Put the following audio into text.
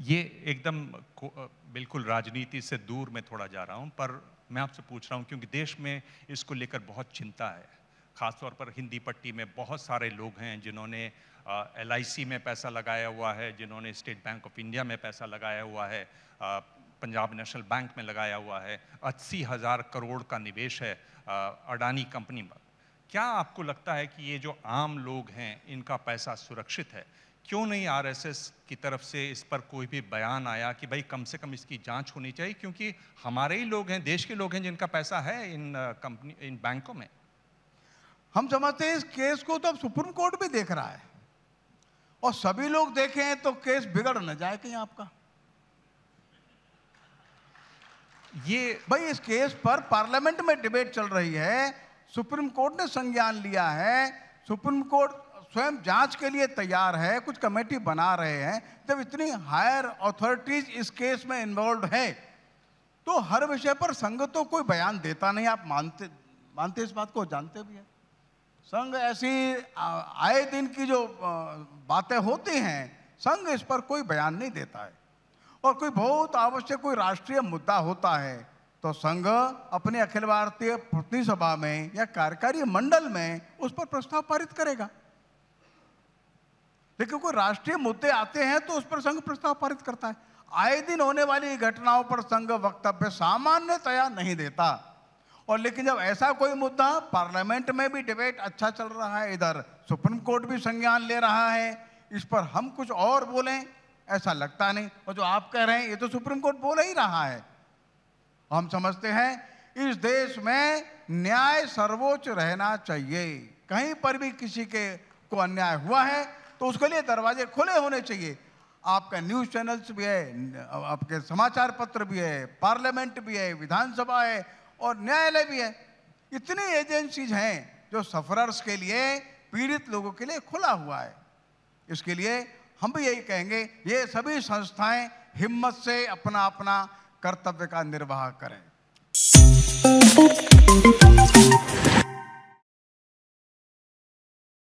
ये एकदम बिल्कुल राजनीति से दूर मैं थोड़ा जा रहा हूँ पर मैं आपसे पूछ रहा हूँ क्योंकि देश में इसको लेकर बहुत चिंता है ख़ासतौर पर हिंदी पट्टी में बहुत सारे लोग हैं जिन्होंने एल में पैसा लगाया हुआ है जिन्होंने स्टेट बैंक ऑफ इंडिया में पैसा लगाया हुआ है पंजाब नेशनल बैंक में लगाया हुआ है अस्सी हज़ार करोड़ का निवेश है अडानी कंपनी पर क्या आपको लगता है कि ये जो आम लोग हैं इनका पैसा सुरक्षित है क्यों नहीं आरएसएस की तरफ से इस पर कोई भी बयान आया कि भाई कम से कम इसकी जांच होनी चाहिए क्योंकि हमारे ही लोग हैं देश के लोग हैं जिनका पैसा है इन कंपनी इन बैंकों में हम समझते हैं इस केस को तो अब सुप्रीम कोर्ट भी देख रहा है और सभी लोग देखें तो केस बिगड़ ना जाए कहीं आपका ये भाई इस केस पर पार्लियामेंट में डिबेट चल रही है सुप्रीम कोर्ट ने संज्ञान लिया है सुप्रीम कोर्ट स्वयं जांच के लिए तैयार है कुछ कमेटी बना रहे हैं जब इतनी हायर अथॉरिटीज इस केस में इन्वॉल्व है तो हर विषय पर संघ तो कोई बयान देता नहीं आप मानते मानते इस बात को जानते भी हैं संघ ऐसी आए दिन की जो बातें होती हैं संघ इस पर कोई बयान नहीं देता है और कोई बहुत आवश्यक कोई राष्ट्रीय मुद्दा होता है तो संघ अपने अखिल भारतीय सभा में या कार्यकारी मंडल में उस पर प्रस्ताव पारित करेगा लेकिन कोई राष्ट्रीय मुद्दे आते हैं तो उस पर संघ प्रस्ताव पारित करता है आए दिन होने वाली घटनाओं पर संघ वक्तव्य सामान्यतया नहीं देता और लेकिन जब ऐसा कोई मुद्दा पार्लियामेंट में भी डिबेट अच्छा चल रहा है इधर सुप्रीम कोर्ट भी संज्ञान ले रहा है इस पर हम कुछ और बोलें ऐसा लगता नहीं और जो आप कह रहे हैं ये तो सुप्रीम कोर्ट बोल ही रहा है हम समझते हैं इस देश में न्याय सर्वोच्च रहना चाहिए कहीं पर भी किसी के को अन्याय हुआ है तो उसके लिए दरवाजे खुले होने चाहिए आपका न्यूज़ चैनल्स भी है आपके समाचार पत्र भी है पार्लियामेंट भी है विधानसभा है और न्यायालय भी है इतनी एजेंसीज हैं जो सफरर्स के लिए पीड़ित लोगों के लिए खुला हुआ है इसके लिए हम भी यही कहेंगे ये सभी संस्थाएं हिम्मत से अपना अपना कर्तव्य का निर्वाह करें